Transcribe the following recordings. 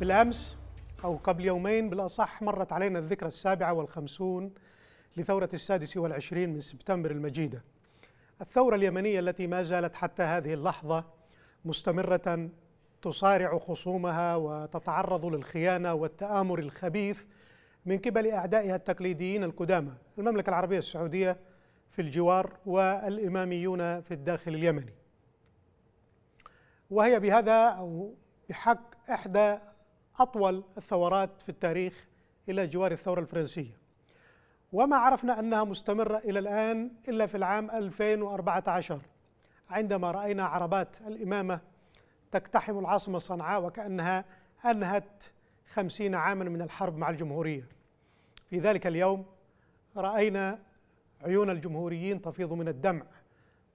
بالأمس أو قبل يومين بالأصح مرت علينا الذكرى السابعة والخمسون لثورة السادس والعشرين من سبتمبر المجيدة الثورة اليمنية التي ما زالت حتى هذه اللحظة مستمرة تصارع خصومها وتتعرض للخيانة والتآمر الخبيث من قبل أعدائها التقليديين القدامى المملكة العربية السعودية في الجوار والإماميون في الداخل اليمني وهي بهذا أو بحق إحدى أطول الثورات في التاريخ إلى جوار الثورة الفرنسية وما عرفنا أنها مستمرة إلى الآن إلا في العام 2014 عندما رأينا عربات الإمامة تقتحم العاصمة صنعاء وكأنها أنهت خمسين عاما من الحرب مع الجمهورية في ذلك اليوم رأينا عيون الجمهوريين تفيض من الدمع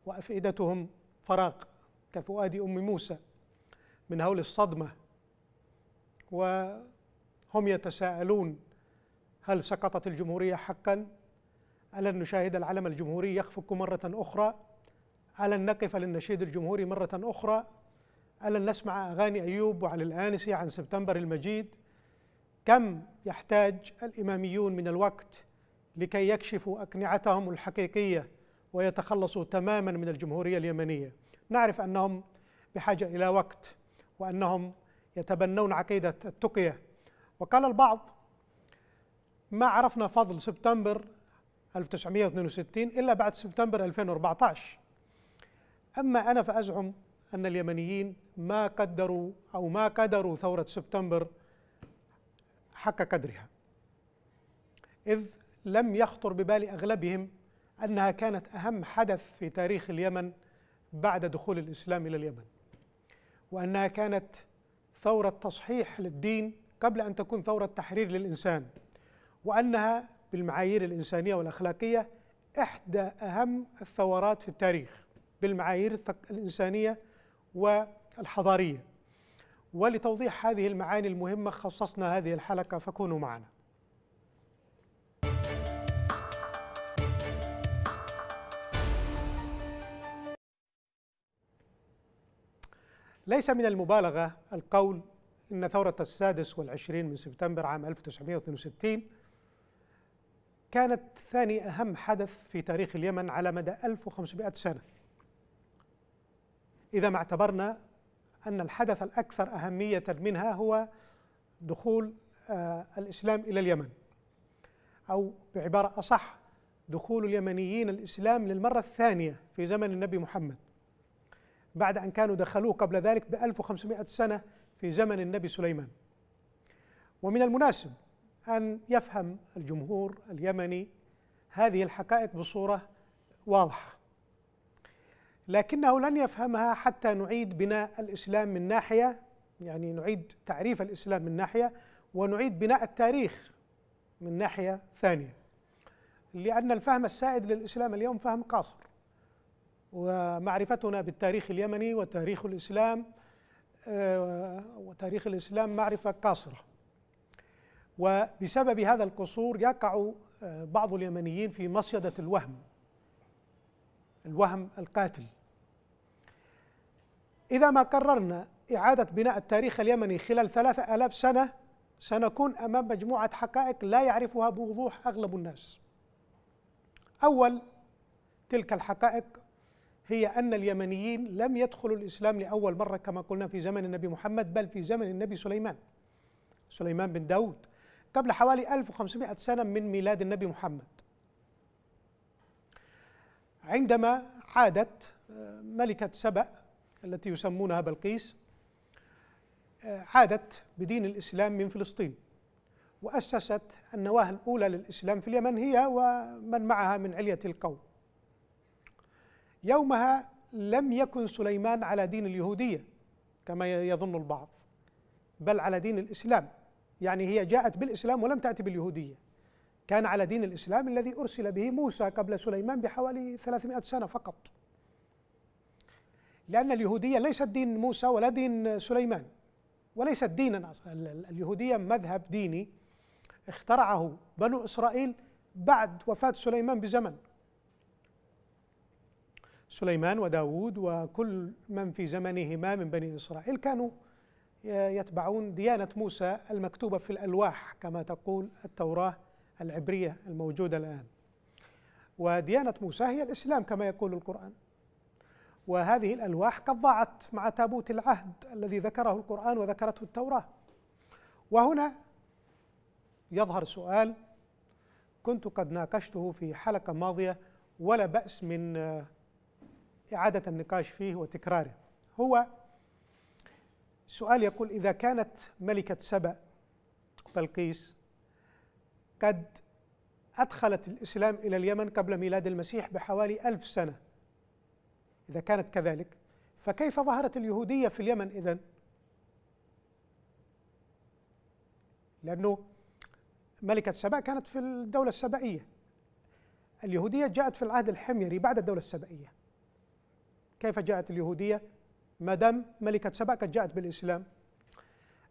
وأفئدتهم فراغ كفؤاد أم موسى من هول الصدمة وهم يتساءلون هل سقطت الجمهورية حقا؟ ألن نشاهد العلم الجمهوري يخفق مرة أخرى؟ ألن نقف للنشيد الجمهوري مرة أخرى؟ ألن نسمع أغاني أيوب وعلى الآنسي عن سبتمبر المجيد؟ كم يحتاج الإماميون من الوقت لكي يكشفوا أقنعتهم الحقيقية ويتخلصوا تماما من الجمهورية اليمنية؟ نعرف أنهم بحاجة إلى وقت وأنهم يتبنون عقيدة التقية وقال البعض ما عرفنا فضل سبتمبر 1962 إلا بعد سبتمبر 2014 أما أنا فأزعم أن اليمنيين ما قدروا أو ما قدروا ثورة سبتمبر حق قدرها إذ لم يخطر ببال أغلبهم أنها كانت أهم حدث في تاريخ اليمن بعد دخول الإسلام إلى اليمن وأنها كانت ثورة تصحيح للدين قبل أن تكون ثورة تحرير للإنسان وأنها بالمعايير الإنسانية والأخلاقية إحدى أهم الثورات في التاريخ بالمعايير الإنسانية والحضارية ولتوضيح هذه المعاني المهمة خصصنا هذه الحلقة فكونوا معنا ليس من المبالغة القول إن ثورة السادس والعشرين من سبتمبر عام 1962 كانت ثاني أهم حدث في تاريخ اليمن على مدى 1500 سنة إذا ما اعتبرنا أن الحدث الأكثر أهمية منها هو دخول آه، الإسلام إلى اليمن أو بعبارة أصح دخول اليمنيين الإسلام للمرة الثانية في زمن النبي محمد بعد أن كانوا دخلوه قبل ذلك ب 1500 سنة في زمن النبي سليمان ومن المناسب أن يفهم الجمهور اليمني هذه الحقائق بصورة واضحة لكنه لن يفهمها حتى نعيد بناء الإسلام من ناحية يعني نعيد تعريف الإسلام من ناحية ونعيد بناء التاريخ من ناحية ثانية لأن الفهم السائد للإسلام اليوم فهم قاصر ومعرفتنا بالتاريخ اليمني وتاريخ الإسلام آه، وتاريخ الإسلام معرفة قاصرة وبسبب هذا القصور يقع آه، بعض اليمنيين في مصيدة الوهم الوهم القاتل إذا ما قررنا إعادة بناء التاريخ اليمني خلال ثلاثة ألاف سنة سنكون أمام مجموعة حقائق لا يعرفها بوضوح أغلب الناس أول تلك الحقائق هي أن اليمنيين لم يدخلوا الإسلام لأول مرة كما قلنا في زمن النبي محمد بل في زمن النبي سليمان سليمان بن داود قبل حوالي 1500 سنة من ميلاد النبي محمد عندما عادت آه، ملكة سبأ التي يسمونها بلقيس آه، عادت بدين الإسلام من فلسطين وأسست النواة الأولى للإسلام في اليمن هي ومن معها من علية القوم يومها لم يكن سليمان على دين اليهودية كما يظن البعض بل على دين الإسلام يعني هي جاءت بالإسلام ولم تأتي باليهودية كان على دين الإسلام الذي أرسل به موسى قبل سليمان بحوالي 300 سنة فقط لأن اليهودية ليست دين موسى ولا دين سليمان وليست دينا أصلا اليهودية مذهب ديني اخترعه بنو إسرائيل بعد وفاة سليمان بزمن سليمان وداود وكل من في زمنهما من بني إسرائيل كانوا يتبعون ديانة موسى المكتوبة في الألواح كما تقول التوراة العبرية الموجودة الآن وديانة موسى هي الإسلام كما يقول القرآن وهذه الألواح قد ضاعت مع تابوت العهد الذي ذكره القرآن وذكرته التوراة وهنا يظهر سؤال كنت قد ناقشته في حلقة ماضية ولا بأس من إعادة النقاش فيه وتكراره هو سؤال يقول إذا كانت ملكة سبأ بلقيس قد أدخلت الإسلام إلى اليمن قبل ميلاد المسيح بحوالي ألف سنة إذا كانت كذلك فكيف ظهرت اليهودية في اليمن إذن؟ لأنه ملكة سبأ كانت في الدولة السبائية اليهودية جاءت في العهد الحميري بعد الدولة السبائية كيف جاءت اليهودية ما دام ملكة سبأ قد جاءت بالإسلام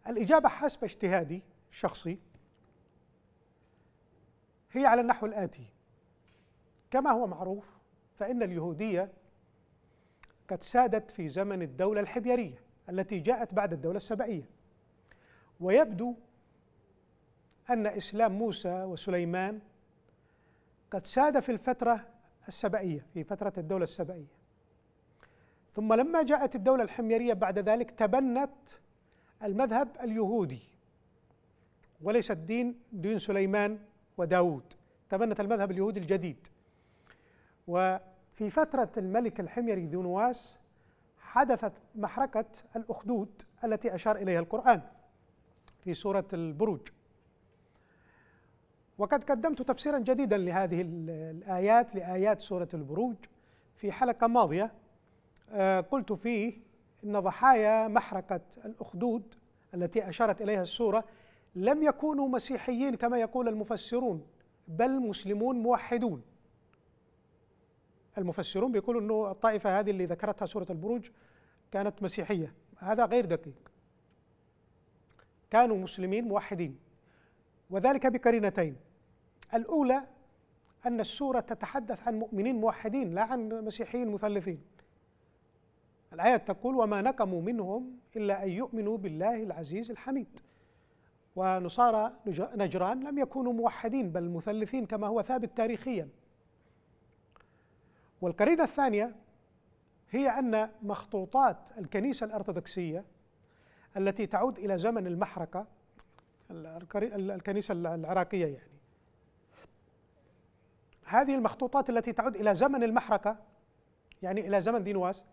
الإجابة حسب اجتهادي الشخصي هي على النحو الآتي كما هو معروف فإن اليهودية قد سادت في زمن الدولة الحبيرية التي جاءت بعد الدولة السبئية ويبدو أن إسلام موسى وسليمان قد ساد في الفترة السبئية في فترة الدولة السبئية ثم لما جاءت الدولة الحميرية بعد ذلك تبنت المذهب اليهودي وليس الدين دين سليمان وداود تبنت المذهب اليهودي الجديد وفي فترة الملك الحميري ذو نواس حدثت محرقة الأخدود التي أشار إليها القرآن في سورة البروج وقد قدمت تفسيرا جديدا لهذه الآيات لآيات سورة البروج في حلقة ماضية آه، قلت فيه إن ضحايا محرقة الأخدود التي أشارت إليها السورة لم يكونوا مسيحيين كما يقول المفسرون بل مسلمون موحدون المفسرون بيقولوا أنه الطائفة هذه اللي ذكرتها سورة البروج كانت مسيحية هذا غير دقيق كانوا مسلمين موحدين وذلك بقرينتين الأولى أن السورة تتحدث عن مؤمنين موحدين لا عن مسيحيين مثلثين الآية تقول وما نكموا منهم إلا أن يؤمنوا بالله العزيز الحميد ونصارى نجران لم يكونوا موحدين بل مثلثين كما هو ثابت تاريخيا والقرينة الثانية هي أن مخطوطات الكنيسة الأرثوذكسية التي تعود إلى زمن المحرقة الكنيسة العراقية يعني هذه المخطوطات التي تعود إلى زمن المحرقة يعني إلى زمن دينواس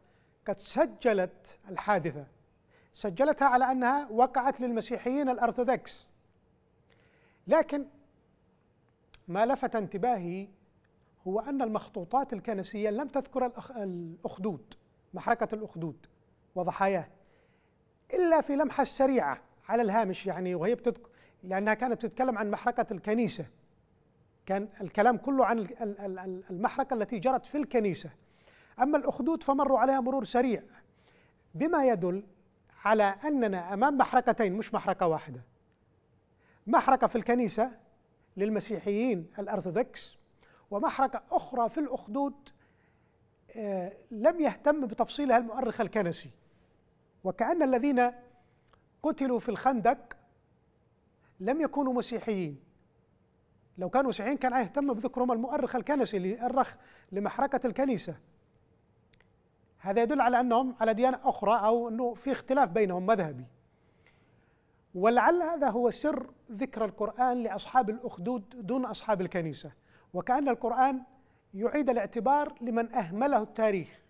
قد سجلت الحادثة سجلتها على أنها وقعت للمسيحيين الأرثوذكس لكن ما لفت انتباهي هو أن المخطوطات الكنسية لم تذكر الأخدود محرقة الأخدود وضحاياه إلا في لمحة سريعة على الهامش يعني وهي بتذكر لأنها كانت تتكلم عن محرقة الكنيسة كان الكلام كله عن المحرقة التي جرت في الكنيسة أما الأخدود فمروا عليها مرور سريع بما يدل على أننا أمام محركتين مش محركة واحدة محركة في الكنيسة للمسيحيين الأرثوذكس ومحركة أخرى في الأخدود آه، لم يهتم بتفصيلها المؤرخ الكنسي وكأن الذين قتلوا في الخندق لم يكونوا مسيحيين لو كانوا مسيحيين كان يهتم بذكرهم المؤرخ الكنسي اللي أرخ لمحركة الكنيسة هذا يدل على أنهم على ديانة أخرى أو أنه في اختلاف بينهم مذهبي ولعل هذا هو سر ذكر القرآن لأصحاب الأخدود دون أصحاب الكنيسة وكأن القرآن يعيد الاعتبار لمن أهمله التاريخ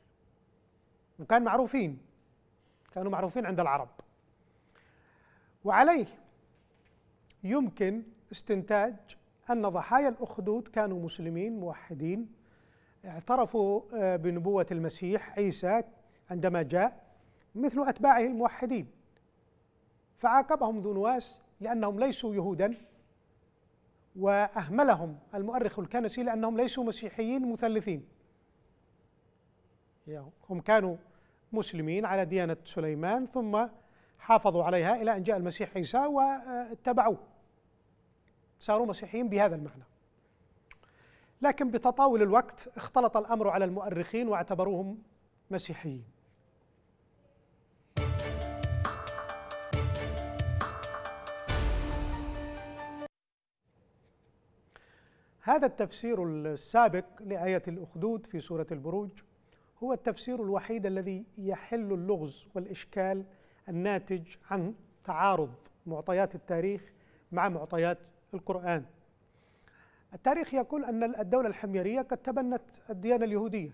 وكان معروفين كانوا معروفين عند العرب وعليه يمكن استنتاج أن ضحايا الأخدود كانوا مسلمين موحدين اعترفوا آه، بنبوة المسيح عيسى عندما جاء مثل أتباعه الموحدين فعاقبهم دونواس لأنهم ليسوا يهودا وأهملهم المؤرخ الكنسي لأنهم ليسوا مسيحيين مثلثين يعني هم كانوا مسلمين على ديانة سليمان ثم حافظوا عليها إلى أن جاء المسيح عيسى واتبعوه صاروا مسيحيين بهذا المعنى لكن بتطاول الوقت اختلط الأمر على المؤرخين واعتبروهم مسيحيين هذا التفسير السابق لآية الأخدود في سورة البروج هو التفسير الوحيد الذي يحل اللغز والإشكال الناتج عن تعارض معطيات التاريخ مع معطيات القرآن التاريخ يقول أن الدولة الحميرية قد تبنت الديانة اليهودية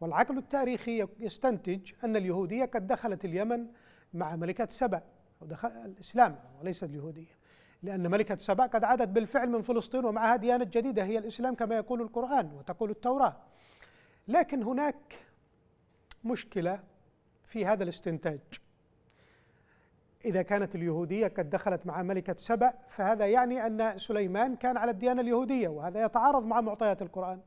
والعقل التاريخي يستنتج أن اليهودية قد دخلت اليمن مع ملكة سبأ أو دخل الإسلام وليس اليهودية لأن ملكة سبأ قد عادت بالفعل من فلسطين ومعها ديانة جديدة هي الإسلام كما يقول القرآن وتقول التوراة لكن هناك مشكلة في هذا الاستنتاج إذا كانت اليهودية قد دخلت مع ملكة سبأ فهذا يعني أن سليمان كان على الديانة اليهودية وهذا يتعارض مع معطيات القرآن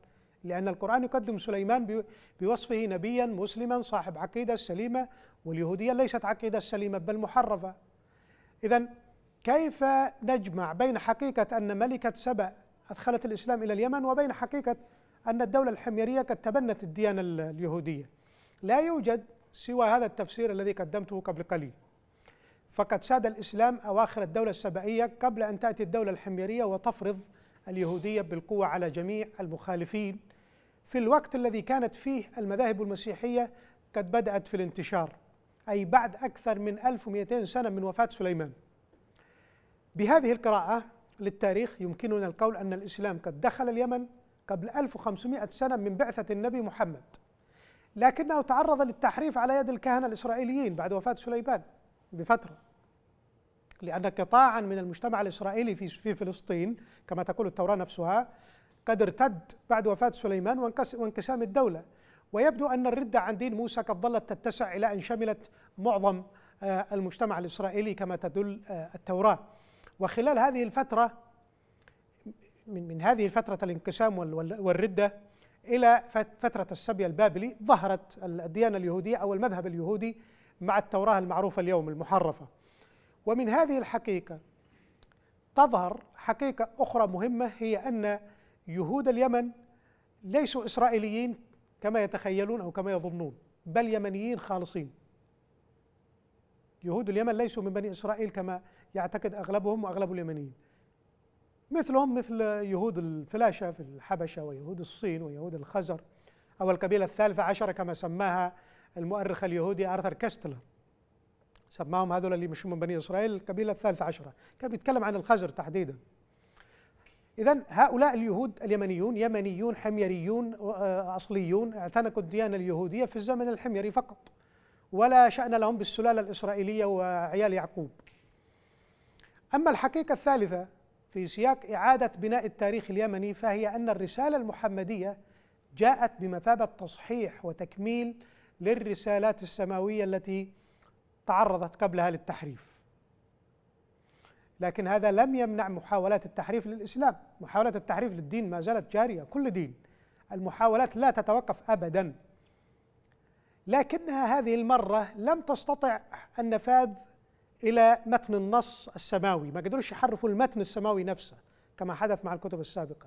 لأن القرآن يقدم سليمان بوصفه نبيا مسلما صاحب عقيدة سليمة واليهودية ليست عقيدة سليمة بل محرفة إذا كيف نجمع بين حقيقة أن ملكة سبأ أدخلت الإسلام إلى اليمن وبين حقيقة أن الدولة الحميرية قد تبنت الديانة اليهودية لا يوجد سوى هذا التفسير الذي قدمته قبل قليل فقد ساد الإسلام أواخر الدولة السبائية قبل أن تأتي الدولة الحميرية وتفرض اليهودية بالقوة على جميع المخالفين في الوقت الذي كانت فيه المذاهب المسيحية قد بدأت في الانتشار أي بعد أكثر من 1200 سنة من وفاة سليمان بهذه القراءة للتاريخ يمكننا القول أن الإسلام قد دخل اليمن قبل 1500 سنة من بعثة النبي محمد لكنه تعرض للتحريف على يد الكهنة الإسرائيليين بعد وفاة سليمان بفترة لأن قطاعا من المجتمع الإسرائيلي في في فلسطين كما تقول التوراة نفسها قد ارتد بعد وفاة سليمان وانقسام الدولة ويبدو أن الردة عن دين موسى قد ظلت تتسع إلى أن شملت معظم آه، المجتمع الإسرائيلي كما تدل آه، التوراة وخلال هذه الفترة من من هذه الفترة الانقسام والردة إلى فترة السبي البابلي ظهرت الديانة اليهودية أو المذهب اليهودي مع التوراة المعروفة اليوم المحرفة ومن هذه الحقيقة تظهر حقيقة أخرى مهمة هي أن يهود اليمن ليسوا إسرائيليين كما يتخيلون أو كما يظنون بل يمنيين خالصين يهود اليمن ليسوا من بني إسرائيل كما يعتقد أغلبهم وأغلب اليمنيين مثلهم مثل يهود الفلاشة في الحبشة ويهود الصين ويهود الخزر أو القبيلة الثالثة عشرة كما سماها المؤرخ اليهودي ارثر كاستلر سماهم هذول اللي مش من بني اسرائيل القبيله الثالثه عشره كان بيتكلم عن الخزر تحديدا اذا هؤلاء اليهود اليمنيون يمنيون حميريون آه، اصليون اعتنقوا الديانه اليهوديه في الزمن الحميري فقط ولا شان لهم بالسلاله الاسرائيليه وعيال يعقوب اما الحقيقه الثالثه في سياق اعاده بناء التاريخ اليمني فهي ان الرساله المحمديه جاءت بمثابه تصحيح وتكميل للرسالات السماويه التي تعرضت قبلها للتحريف لكن هذا لم يمنع محاولات التحريف للاسلام محاولات التحريف للدين ما زالت جاريه كل دين المحاولات لا تتوقف ابدا لكنها هذه المره لم تستطع النفاذ الى متن النص السماوي ما قدروش يحرفوا المتن السماوي نفسه كما حدث مع الكتب السابقه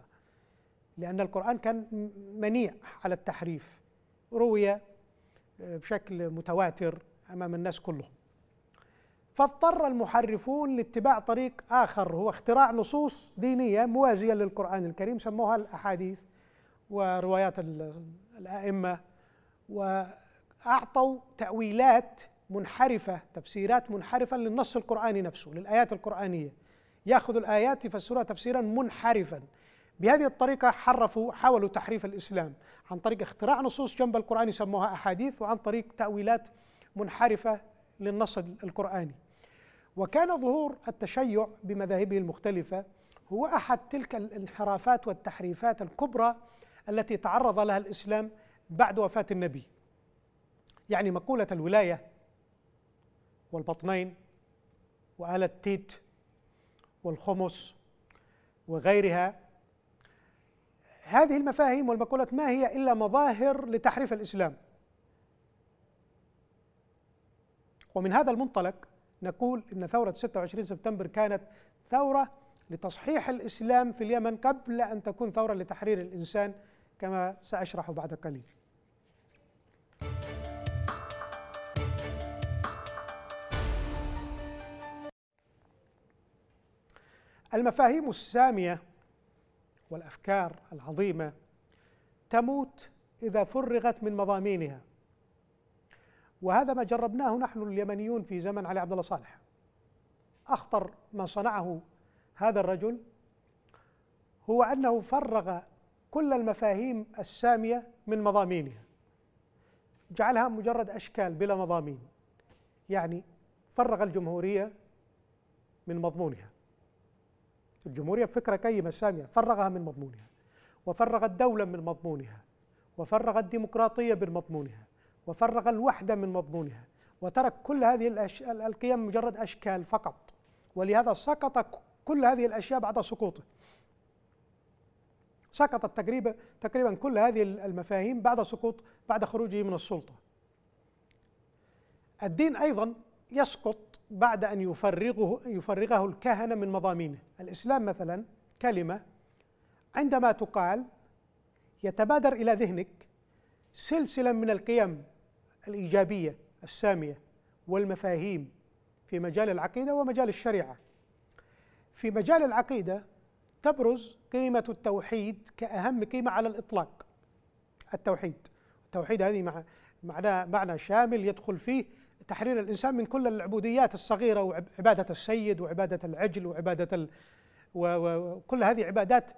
لأن القرآن كان منيع على التحريف روي بشكل متواتر امام الناس كلهم فاضطر المحرفون لاتباع طريق اخر هو اختراع نصوص دينيه موازيه للقران الكريم سموها الاحاديث وروايات الائمه واعطوا تاويلات منحرفه تفسيرات منحرفه للنص القراني نفسه للايات القرانيه ياخذ الايات يفسرها تفسيرا منحرفا بهذه الطريقة حرفوا حاولوا تحريف الإسلام عن طريق اختراع نصوص جنب القرآن يسموها أحاديث وعن طريق تأويلات منحرفة للنص القرآني وكان ظهور التشيع بمذاهبه المختلفة هو أحد تلك الانحرافات والتحريفات الكبرى التي تعرض لها الإسلام بعد وفاة النبي يعني مقولة الولاية والبطنين وآلة تيت والخمس وغيرها هذه المفاهيم والمقولات ما هي إلا مظاهر لتحريف الإسلام ومن هذا المنطلق نقول إن ثورة 26 سبتمبر كانت ثورة لتصحيح الإسلام في اليمن قبل أن تكون ثورة لتحرير الإنسان كما سأشرح بعد قليل المفاهيم الساميه والأفكار العظيمة تموت إذا فرغت من مضامينها وهذا ما جربناه نحن اليمنيون في زمن علي عبد الله صالح أخطر ما صنعه هذا الرجل هو أنه فرغ كل المفاهيم السامية من مضامينها جعلها مجرد أشكال بلا مضامين يعني فرغ الجمهورية من مضمونها الجمهورية فكرة كيمة سامية فرغها من مضمونها وفرغ الدولة من مضمونها وفرغ الديمقراطية من مضمونها وفرغ الوحدة من مضمونها وترك كل هذه الأش... القيم مجرد أشكال فقط ولهذا سقط كل هذه الأشياء بعد سقوطه سقطت تقريبا تقريبا كل هذه المفاهيم بعد سقوط بعد خروجه من السلطة الدين أيضا يسقط بعد أن يفرغه, يفرغه الكهنة من مضامينه الإسلام مثلا كلمة عندما تقال يتبادر إلى ذهنك سلسلة من القيم الإيجابية السامية والمفاهيم في مجال العقيدة ومجال الشريعة في مجال العقيدة تبرز قيمة التوحيد كأهم قيمة على الإطلاق التوحيد التوحيد هذه معنى معنى شامل يدخل فيه تحرير الإنسان من كل العبوديات الصغيرة وعبادة السيد وعبادة العجل وعبادة ال... وكل هذه عبادات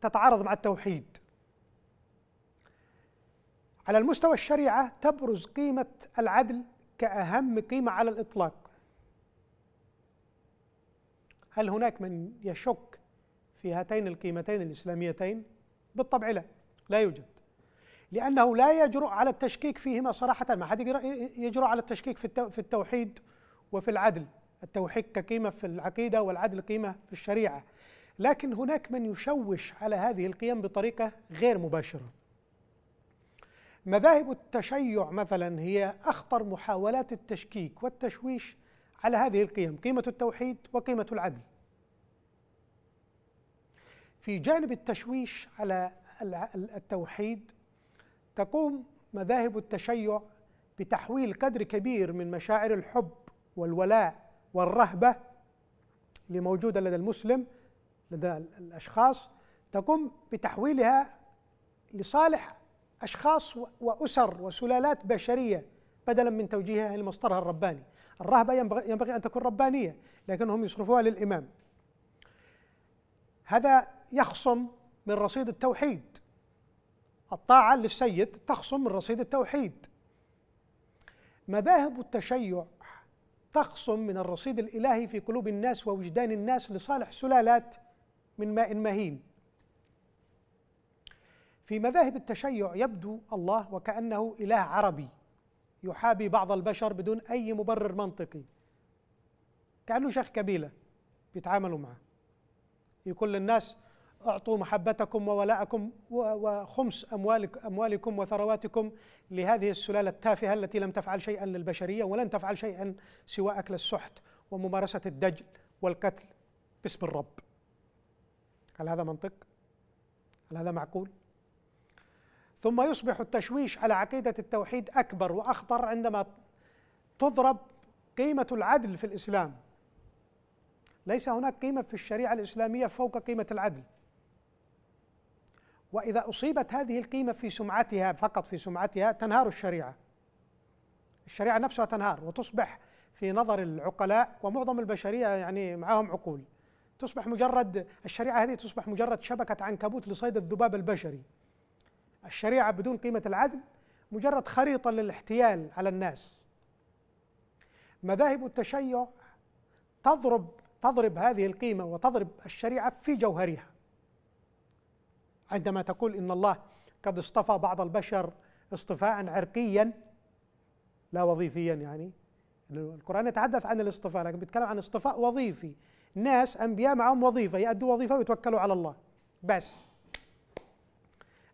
تتعارض مع التوحيد على المستوى الشريعة تبرز قيمة العدل كأهم قيمة على الإطلاق هل هناك من يشك في هاتين القيمتين الإسلاميتين؟ بالطبع لا لا يوجد لأنه لا يجرؤ على التشكيك فيهما صراحة ما حد يجرؤ على التشكيك في التوحيد وفي العدل التوحيد كقيمة في العقيدة والعدل قيمة في الشريعة لكن هناك من يشوش على هذه القيم بطريقة غير مباشرة مذاهب التشيع مثلا هي أخطر محاولات التشكيك والتشويش على هذه القيم قيمة التوحيد وقيمة العدل في جانب التشويش على التوحيد تقوم مذاهب التشيع بتحويل قدر كبير من مشاعر الحب والولاء والرهبه اللي موجوده لدى المسلم لدى الاشخاص تقوم بتحويلها لصالح اشخاص واسر وسلالات بشريه بدلا من توجيهها لمصدرها الرباني الرهبه ينبغي ان تكون ربانيه لكنهم يصرفوها للامام هذا يخصم من رصيد التوحيد الطاعة للسيد تخصم من رصيد التوحيد مذاهب التشيع تخصم من الرصيد الإلهي في قلوب الناس ووجدان الناس لصالح سلالات من ماء مهين في مذاهب التشيع يبدو الله وكأنه إله عربي يحابي بعض البشر بدون أي مبرر منطقي كأنه شيخ كبيلة بيتعاملوا معه يقول للناس أعطوا محبتكم وولاءكم وخمس أموالكم وثرواتكم لهذه السلالة التافهة التي لم تفعل شيئا للبشرية ولن تفعل شيئا سوى أكل السحت وممارسة الدجل والقتل باسم الرب هل هذا منطق؟ هل هذا معقول؟ ثم يصبح التشويش على عقيدة التوحيد أكبر وأخطر عندما تضرب قيمة العدل في الإسلام ليس هناك قيمة في الشريعة الإسلامية فوق قيمة العدل وإذا أصيبت هذه القيمة في سمعتها فقط في سمعتها تنهار الشريعة الشريعة نفسها تنهار وتصبح في نظر العقلاء ومعظم البشرية يعني معهم عقول تصبح مجرد الشريعة هذه تصبح مجرد شبكة عنكبوت لصيد الذباب البشري الشريعة بدون قيمة العدل مجرد خريطة للاحتيال على الناس مذاهب التشيع تضرب تضرب هذه القيمة وتضرب الشريعة في جوهرها عندما تقول ان الله قد اصطفى بعض البشر اصطفاء عرقيا لا وظيفيا يعني القرآن يتحدث عن الاصطفاء لكن بيتكلم عن اصطفاء وظيفي ناس أنبياء معهم وظيفة يأدوا وظيفة ويتوكلوا على الله بس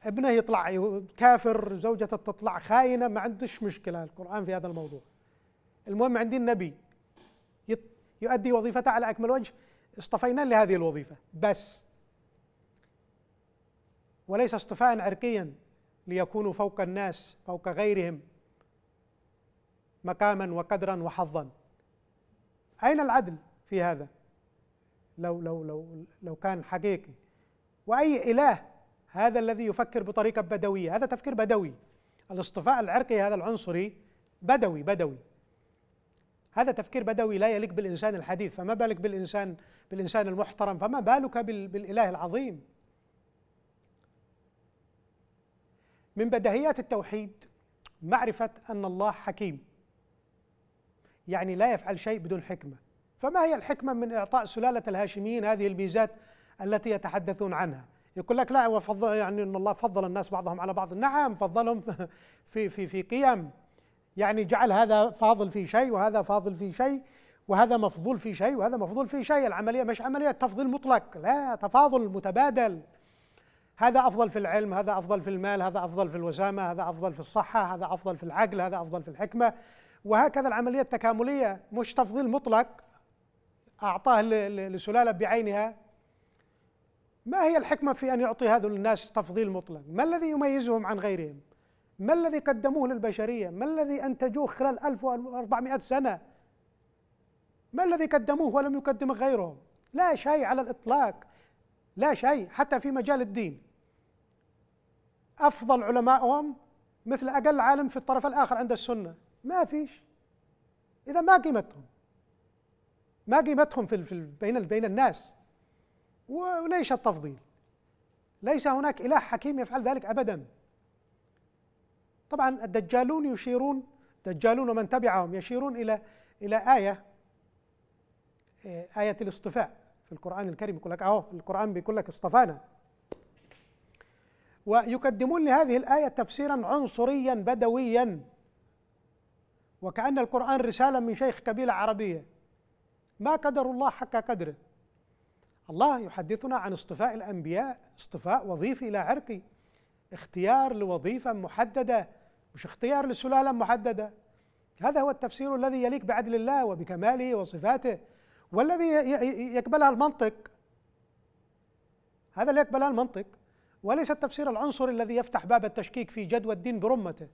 ابنه يطلع كافر زوجته تطلع خاينة ما عندش مشكلة القرآن في هذا الموضوع المهم عندي النبي يؤدي وظيفته على أكمل وجه اصطفينا لهذه الوظيفة بس وليس اصطفاء عرقيا ليكونوا فوق الناس فوق غيرهم مقاما وقدرا وحظا أين العدل في هذا لو لو لو لو كان حقيقي وأي إله هذا الذي يفكر بطريقة بدوية هذا تفكير بدوي الاصطفاء العرقي هذا العنصري بدوي بدوي هذا تفكير بدوي لا يليق بالإنسان الحديث فما بالك بالإنسان بالإنسان المحترم فما بالك بالإله العظيم من بدهيات التوحيد معرفة أن الله حكيم يعني لا يفعل شيء بدون حكمة فما هي الحكمة من إعطاء سلالة الهاشميين هذه الميزات التي يتحدثون عنها يقول لك لا وفضل يعني ان الله فضل الناس بعضهم على بعض نعم فضلهم في في في قيم يعني جعل هذا فاضل في شيء وهذا فاضل في شيء وهذا مفضول في شيء وهذا مفضول في شيء العمليه مش عمليه تفضيل مطلق لا تفاضل متبادل هذا أفضل في العلم هذا أفضل في المال هذا أفضل في الوسامه هذا أفضل في الصحة هذا أفضل في العقل هذا أفضل في الحكمة وهكذا العملية التكاملية مش تفضيل مطلق أعطاه لسلالة بعينها ما هي الحكمة في أن يعطي هذا الناس تفضيل مطلق ما الذي يميزهم عن غيرهم ما الذي قدموه للبشرية ما الذي أنتجوه خلال 1400 سنة ما الذي قدموه ولم يقدمه غيرهم لا شيء على الإطلاق لا شيء حتى في مجال الدين أفضل علمائهم مثل أقل عالم في الطرف الآخر عند السنة ما فيش إذا ما قيمتهم ما قيمتهم في بين بين الناس وليش التفضيل ليس هناك إله حكيم يفعل ذلك أبدا طبعا الدجالون يشيرون دجالون ومن تبعهم يشيرون إلى إلى آية آية الاصطفاء في القرآن الكريم يقول لك أهو القرآن بيقول لك اصطفانا ويقدمون لهذه الآية تفسيرا عنصريا بدويا وكأن القرآن رسالة من شيخ قبيلة عربية ما قدر الله حق قدره الله يحدثنا عن اصطفاء الأنبياء اصطفاء وظيفي إلى عرقي اختيار لوظيفة محددة مش اختيار لسلالة محددة هذا هو التفسير الذي يليق بعدل الله وبكماله وصفاته والذي يقبلها المنطق هذا اللي يقبلها المنطق وليس التفسير العنصري الذي يفتح باب التشكيك في جدوى الدين برمته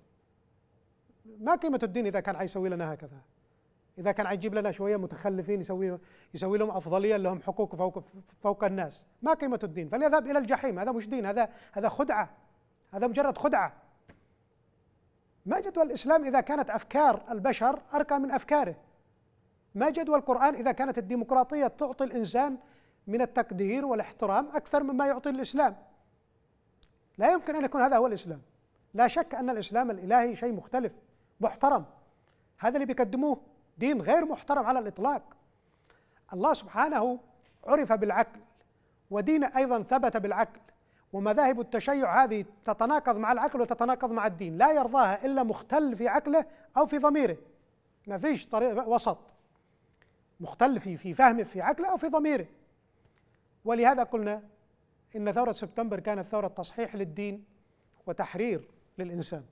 ما قيمة الدين إذا كان حيسوي لنا هكذا إذا كان حيجيب لنا شوية متخلفين يسوي يسوي لهم أفضلية لهم حقوق فوق فوق الناس ما قيمة الدين فليذهب إلى الجحيم هذا مش دين هذا هذا خدعة هذا مجرد خدعة ما جدوى الإسلام إذا كانت أفكار البشر أرقى من أفكاره ما جدوى القرآن إذا كانت الديمقراطية تعطي الإنسان من التقدير والاحترام أكثر مما يعطي الإسلام لا يمكن أن يكون هذا هو الإسلام لا شك أن الإسلام الإلهي شيء مختلف محترم هذا اللي بيقدموه دين غير محترم على الإطلاق الله سبحانه عرف بالعقل ودين أيضا ثبت بالعقل ومذاهب التشيع هذه تتناقض مع العقل وتتناقض مع الدين لا يرضاها إلا مختل في عقله أو في ضميره ما فيش طريق وسط مختل في في فهمه في عقله او في ضميره ولهذا قلنا ان ثوره سبتمبر كانت ثوره تصحيح للدين وتحرير للانسان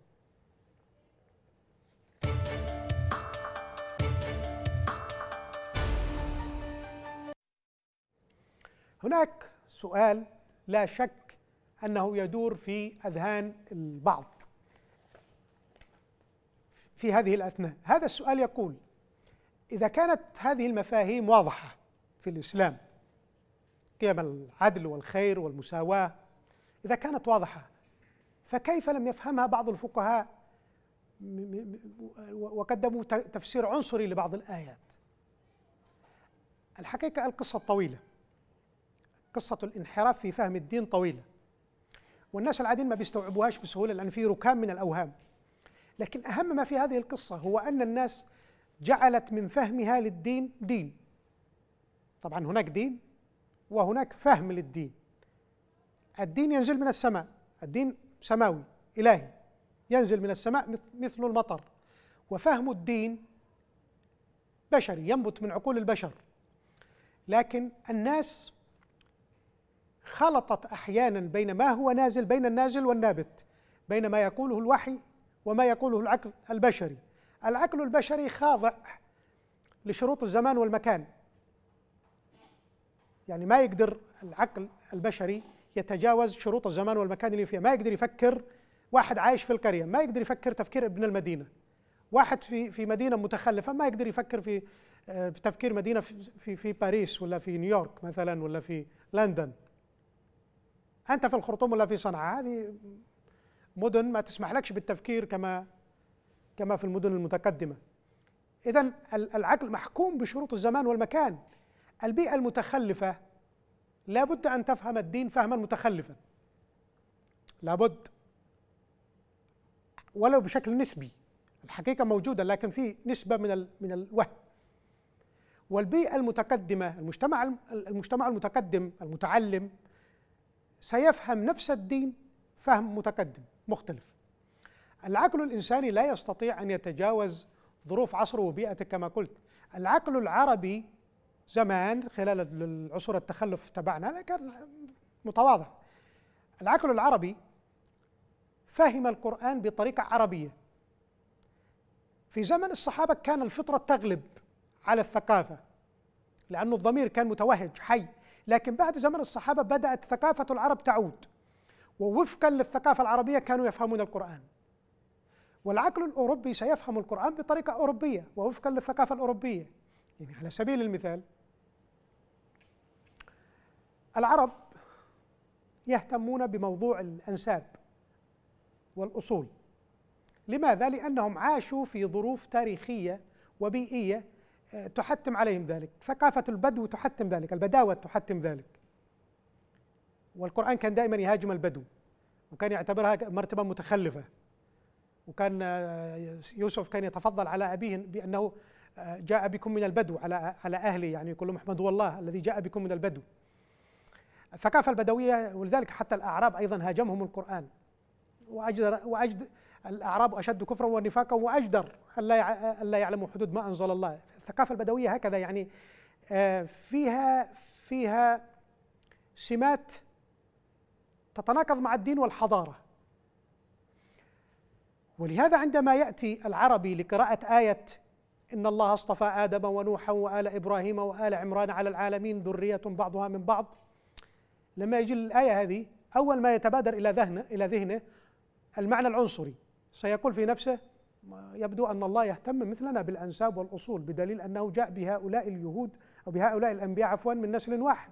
هناك سؤال لا شك انه يدور في اذهان البعض في هذه الاثناء هذا السؤال يقول إذا كانت هذه المفاهيم واضحة في الإسلام قيم العدل والخير والمساواة إذا كانت واضحة فكيف لم يفهمها بعض الفقهاء وقدموا تفسير عنصري لبعض الآيات الحقيقة القصة طويلة قصة الانحراف في فهم الدين طويلة والناس العاديين ما بيستوعبوهاش بسهولة لأن في ركام من الأوهام لكن أهم ما في هذه القصة هو أن الناس جعلت من فهمها للدين دين طبعا هناك دين وهناك فهم للدين الدين ينزل من السماء الدين سماوي إلهي ينزل من السماء مثل المطر وفهم الدين بشري ينبت من عقول البشر لكن الناس خلطت احيانا بين ما هو نازل بين النازل والنابت بين ما يقوله الوحي وما يقوله العقل البشري العقل البشري خاضع لشروط الزمان والمكان يعني ما يقدر العقل البشري يتجاوز شروط الزمان والمكان اللي فيها ما يقدر يفكر واحد عايش في القريه ما يقدر يفكر تفكير ابن المدينه واحد في في مدينه متخلفه ما يقدر يفكر في بتفكير آه، مدينه في في, في باريس ولا في نيويورك مثلا ولا في لندن انت في الخرطوم ولا في صنعاء هذه مدن ما تسمح لكش بالتفكير كما كما في المدن المتقدمة إذا العقل محكوم بشروط الزمان والمكان البيئة المتخلفة لابد أن تفهم الدين فهما متخلفا لابد ولو بشكل نسبي الحقيقة موجودة لكن في نسبة من ال من الوهم والبيئة المتقدمة المجتمع المجتمع المتقدم المتعلم سيفهم نفس الدين فهم متقدم مختلف العقل الإنساني لا يستطيع أن يتجاوز ظروف عصره وبيئته كما قلت العقل العربي زمان خلال العصور التخلف تبعنا كان متواضع العقل العربي فهم القرآن بطريقة عربية في زمن الصحابة كان الفطرة تغلب على الثقافة لأن الضمير كان متوهج حي لكن بعد زمن الصحابة بدأت ثقافة العرب تعود ووفقا للثقافة العربية كانوا يفهمون القرآن والعقل الأوروبي سيفهم القرآن بطريقة أوروبية ووفقا للثقافة الأوروبية يعني على سبيل المثال العرب يهتمون بموضوع الأنساب والأصول لماذا؟ لأنهم عاشوا في ظروف تاريخية وبيئية آه، تحتم عليهم ذلك ثقافة البدو تحتم ذلك البداوة تحتم ذلك والقرآن كان دائما يهاجم البدو وكان يعتبرها مرتبة متخلفة وكان آه، يوسف كان يتفضل على أبيه بأنه آه، جاء بكم من البدو على على أهله يعني يقول لهم احمدوا الله الذي جاء بكم من البدو الثقافة البدوية ولذلك حتى الأعراب أيضا هاجمهم القرآن وأجدر وأجد الأعراب أشد كفرا ونفاقا وأجدر ألا ألا يعلموا حدود ما أنزل الله الثقافة البدوية هكذا يعني آه، فيها فيها سمات تتناقض مع الدين والحضاره ولهذا عندما ياتي العربي لقراءه ايه ان الله اصطفى ادم ونوحا وال ابراهيم وال عمران على العالمين ذريه بعضها من بعض لما يجي الايه هذه اول ما يتبادر الى ذهنه الى ذهنه المعنى العنصري سيقول في نفسه يبدو ان الله يهتم مثلنا بالانساب والاصول بدليل انه جاء بهؤلاء اليهود او بهؤلاء الانبياء عفوا من نسل واحد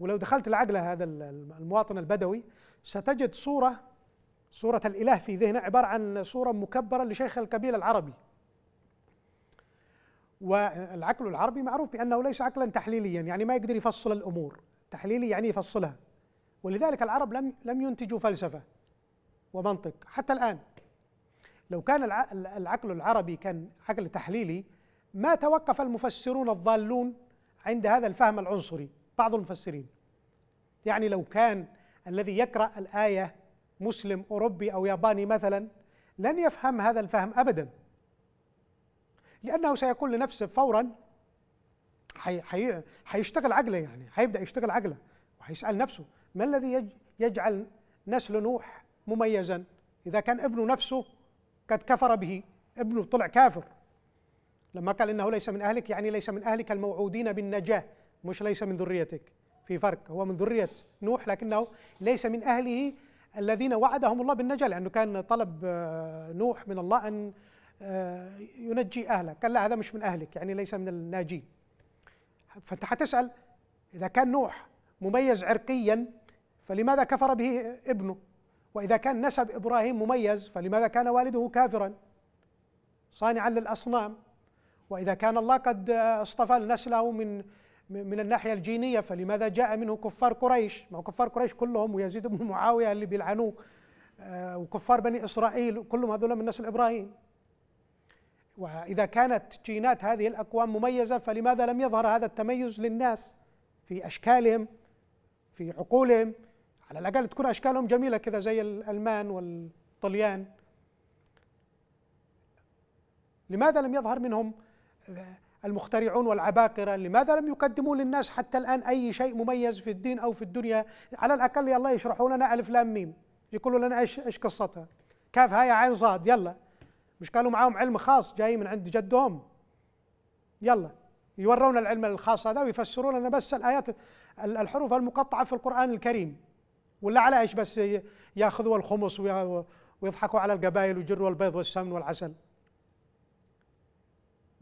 ولو دخلت العقل هذا المواطن البدوي ستجد صوره صورة الإله في ذهنه عبارة عن صورة مكبرة لشيخ القبيلة العربي والعقل العربي معروف بأنه ليس عقلا تحليليا يعني ما يقدر يفصل الأمور تحليلي يعني يفصلها ولذلك العرب لم لم ينتجوا فلسفة ومنطق حتى الآن لو كان العقل العربي كان عقل تحليلي ما توقف المفسرون الضالون عند هذا الفهم العنصري بعض المفسرين يعني لو كان الذي يقرأ الآية مسلم أوروبي أو ياباني مثلا لن يفهم هذا الفهم أبدا لأنه سيقول لنفسه فورا حي حي حيشتغل عقله يعني حيبدأ يشتغل عقله وحيسأل نفسه ما الذي يجعل نسل نوح مميزا إذا كان ابنه نفسه قد كفر به ابنه طلع كافر لما قال إنه ليس من أهلك يعني ليس من أهلك الموعودين بالنجاة مش ليس من ذريتك في فرق هو من ذرية نوح لكنه ليس من أهله الذين وعدهم الله بالنجاة لأنه كان طلب آه، نوح من الله أن آه، ينجي أهله قال لا هذا مش من أهلك يعني ليس من الناجين فأنت حتسأل إذا كان نوح مميز عرقيا فلماذا كفر به ابنه وإذا كان نسب إبراهيم مميز فلماذا كان والده كافرا صانعا للأصنام وإذا كان الله قد آه، اصطفى نسله من من الناحية الجينية فلماذا جاء منه كفار قريش ما كفار قريش كلهم ويزيد بن معاوية اللي بيلعنوه آه، وكفار بني إسرائيل كلهم هذول من نسل إبراهيم وإذا كانت جينات هذه الأقوام مميزة فلماذا لم يظهر هذا التميز للناس في أشكالهم في عقولهم على الأقل تكون أشكالهم جميلة كذا زي الألمان والطليان لماذا لم يظهر منهم آه، المخترعون والعباقرة لماذا لم يقدموا للناس حتى الآن أي شيء مميز في الدين أو في الدنيا على الأقل يلا يشرحوا لنا ألف لام ميم يقولوا لنا إيش إيش قصتها كاف هاي عين صاد يلا مش قالوا معاهم علم خاص جاي من عند جدهم يلا يورونا العلم الخاص هذا ويفسروا لنا بس الآيات الحروف المقطعة في القرآن الكريم ولا على إيش بس ياخذوا الخمس ويضحكوا على القبائل ويجروا البيض والسمن والعسل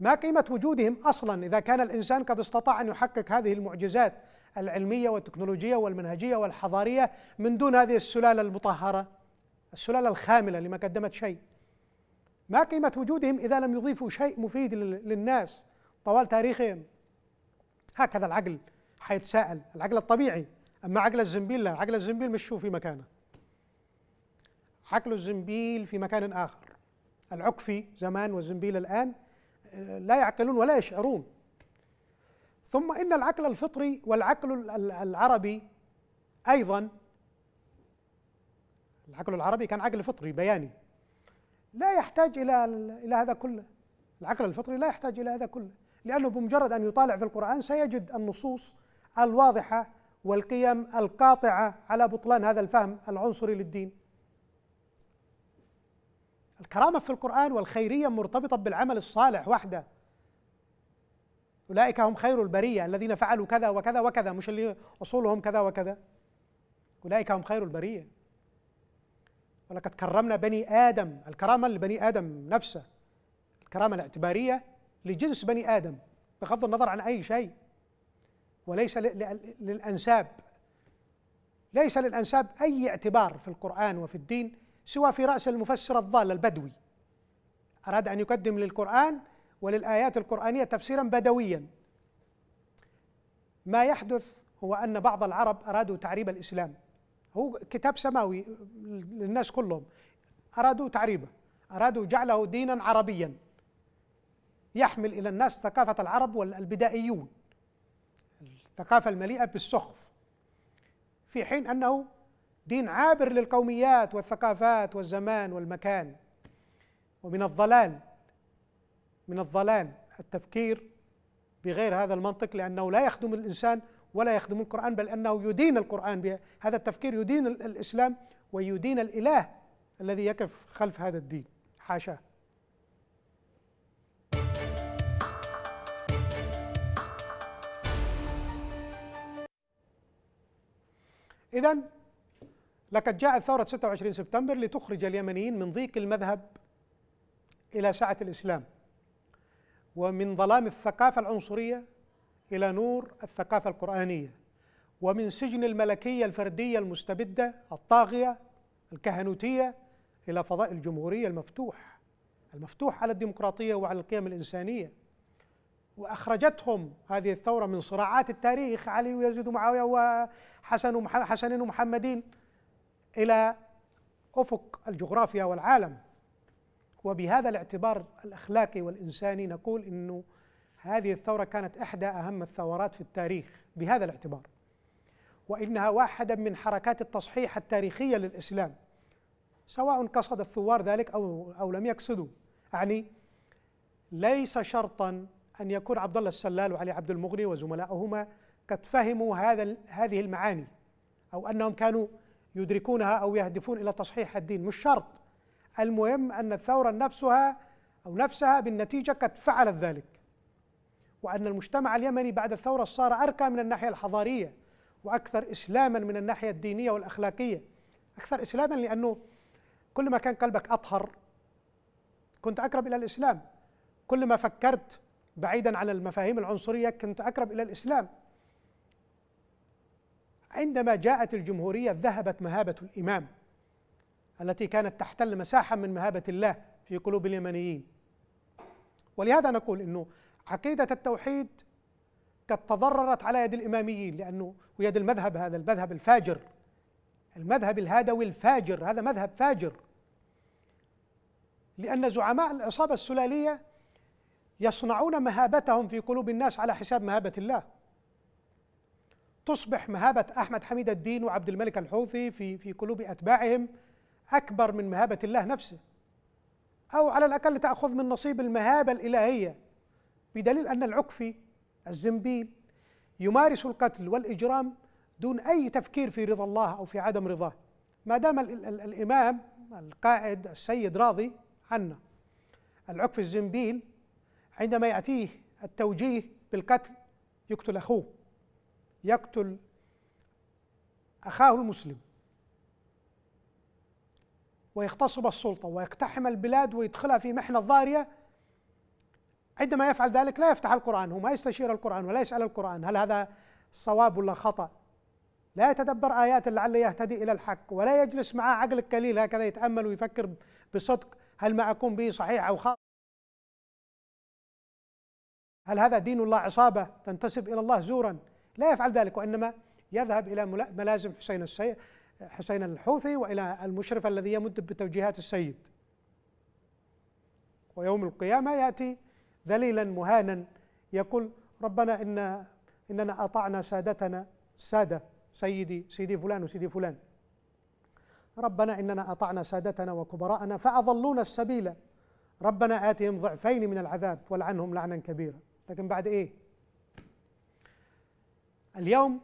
ما قيمة وجودهم أصلا إذا كان الإنسان قد استطاع أن يحقق هذه المعجزات العلمية والتكنولوجية والمنهجية والحضارية من دون هذه السلالة المطهرة السلالة الخاملة اللي ما قدمت شيء ما قيمة وجودهم إذا لم يضيفوا شيء مفيد للناس طوال تاريخهم هكذا العقل حيتساءل العقل الطبيعي أما عقل الزنبيل لا عقل الزنبيل مش في مكانه عقل الزنبيل في مكان آخر العكفي زمان والزنبيل الآن لا يعقلون ولا يشعرون ثم ان العقل الفطري والعقل العربي ايضا العقل العربي كان عقل فطري بياني لا يحتاج الى الى هذا كله العقل الفطري لا يحتاج الى هذا كله لانه بمجرد ان يطالع في القران سيجد النصوص الواضحه والقيم القاطعه على بطلان هذا الفهم العنصري للدين الكرامة في القرآن والخيرية مرتبطة بالعمل الصالح وحده أولئك هم خير البرية الذين فعلوا كذا وكذا وكذا مش اللي أصولهم كذا وكذا أولئك هم خير البرية ولقد كرمنا بني آدم الكرامة لبني آدم نفسه الكرامة الاعتبارية لجنس بني آدم بغض النظر عن أي شيء وليس للأنساب ليس للأنساب أي اعتبار في القرآن وفي الدين سوى في رأس المفسر الضال البدوي أراد أن يقدم للقرآن وللآيات القرآنية تفسيرا بدويا ما يحدث هو أن بعض العرب أرادوا تعريب الإسلام هو كتاب سماوي للناس كلهم أرادوا تعريبه أرادوا جعله دينا عربيا يحمل إلى الناس ثقافة العرب والبدائيون الثقافة المليئة بالسخف في حين أنه دين عابر للقوميات والثقافات والزمان والمكان ومن الضلال من الضلال التفكير بغير هذا المنطق لأنه لا يخدم الإنسان ولا يخدم القرآن بل أنه يدين القرآن هذا التفكير يدين الإسلام ويدين الإله الذي يقف خلف هذا الدين حاشاه إذا لقد جاءت ثورة 26 سبتمبر لتخرج اليمنيين من ضيق المذهب إلى سعة الإسلام ومن ظلام الثقافة العنصرية إلى نور الثقافة القرآنية ومن سجن الملكية الفردية المستبدة الطاغية الكهنوتية إلى فضاء الجمهورية المفتوح المفتوح على الديمقراطية وعلى القيم الإنسانية وأخرجتهم هذه الثورة من صراعات التاريخ علي ويزيد معاوية وحسن وحسنين ومحمدين الى افق الجغرافيا والعالم وبهذا الاعتبار الاخلاقي والانساني نقول انه هذه الثوره كانت احدى اهم الثورات في التاريخ بهذا الاعتبار وانها واحده من حركات التصحيح التاريخيه للاسلام سواء قصد الثوار ذلك او او لم يقصدوا يعني ليس شرطا ان يكون عبد الله السلال وعلي عبد المغني وزملائهما قد فهموا هذا هذه المعاني او انهم كانوا يدركونها أو يهدفون إلى تصحيح الدين مش شرط المهم أن الثورة نفسها أو نفسها بالنتيجة قد فعلت ذلك وأن المجتمع اليمني بعد الثورة صار أركى من الناحية الحضارية وأكثر إسلاما من الناحية الدينية والأخلاقية أكثر إسلاما لأنه كل ما كان قلبك أطهر كنت أقرب إلى الإسلام كل ما فكرت بعيدا عن المفاهيم العنصرية كنت أقرب إلى الإسلام عندما جاءت الجمهورية ذهبت مهابة الإمام التي كانت تحتل مساحة من مهابة الله في قلوب اليمنيين ولهذا نقول أنه عقيدة التوحيد قد تضررت على يد الإماميين لأنه ويد المذهب هذا المذهب الفاجر المذهب الهادوي الفاجر هذا مذهب فاجر لأن زعماء العصابة السلالية يصنعون مهابتهم في قلوب الناس على حساب مهابة الله تصبح مهابة أحمد حميد الدين وعبد الملك الحوثي في في قلوب أتباعهم أكبر من مهابة الله نفسه أو على الأقل تأخذ من نصيب المهابة الإلهية بدليل أن العكفي الزنبيل يمارس القتل والإجرام دون أي تفكير في رضا الله أو في عدم رضاه ما دام الإمام القائد السيد راضي عنا العكفي الزنبيل عندما يأتيه التوجيه بالقتل يقتل أخوه يقتل أخاه المسلم ويغتصب السلطة ويقتحم البلاد ويدخلها في محنة ضارية عندما يفعل ذلك لا يفتح القرآن هو ما يستشير القرآن ولا يسأل القرآن هل هذا صواب ولا خطأ لا يتدبر آيات لعله يهتدي إلى الحق ولا يجلس مع عقل قليل هكذا يتأمل ويفكر بصدق هل ما أقوم به صحيح أو خطأ هل هذا دين الله عصابة تنتسب إلى الله زورا لا يفعل ذلك وإنما يذهب إلى ملازم حسين السي... حسين الحوثي وإلى المشرف الذي يمد بتوجيهات السيد ويوم القيامة يأتي ذليلا مهانا يقول ربنا إن إننا أطعنا سادتنا السادة سيدي سيدي فلان وسيدي فلان ربنا إننا أطعنا سادتنا وكبراءنا فأضلونا السبيل ربنا آتهم ضعفين من العذاب والعنهم لعنا كبيرا لكن بعد إيه اليوم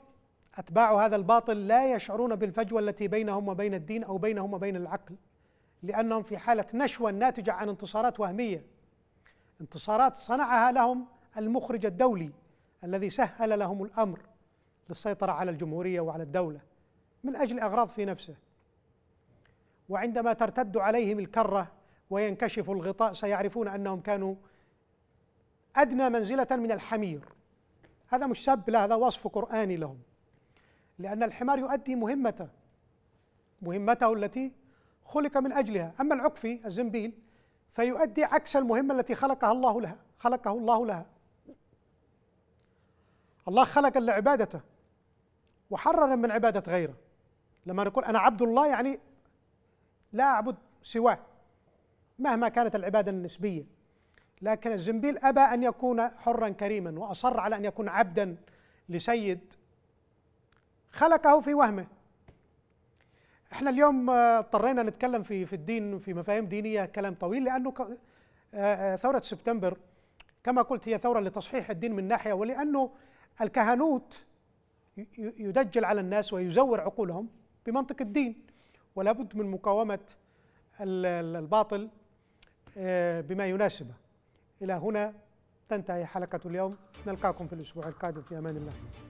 أتباع هذا الباطل لا يشعرون بالفجوة التي بينهم وبين الدين أو بينهم وبين العقل لأنهم في حالة نشوة ناتجة عن انتصارات وهمية انتصارات صنعها لهم المخرج الدولي الذي سهل لهم الأمر للسيطرة على الجمهورية وعلى الدولة من أجل أغراض في نفسه وعندما ترتد عليهم الكرة وينكشف الغطاء سيعرفون أنهم كانوا أدنى منزلة من الحمير هذا مش سب لا هذا وصف قرآني لهم لأن الحمار يؤدي مهمته مهمته التي خلق من أجلها أما العكفي الزنبيل فيؤدي عكس المهمة التي خلقها الله لها خلقه الله لها الله خلق لعبادته وحرر من عبادة غيره لما نقول أنا عبد الله يعني لا أعبد سواه مهما كانت العبادة النسبية لكن الزنبيل أبى أن يكون حرا كريما وأصر على أن يكون عبدا لسيد خلقه في وهمه احنا اليوم آه، اضطرينا نتكلم في في الدين في مفاهيم دينيه كلام طويل لانه آه، آه، ثوره سبتمبر كما قلت هي ثوره لتصحيح الدين من ناحيه ولانه الكهنوت يدجل على الناس ويزور عقولهم بمنطق الدين ولا بد من مقاومه الباطل بما يناسبه إلى هنا تنتهي حلقة اليوم نلقاكم في الأسبوع القادم في أمان الله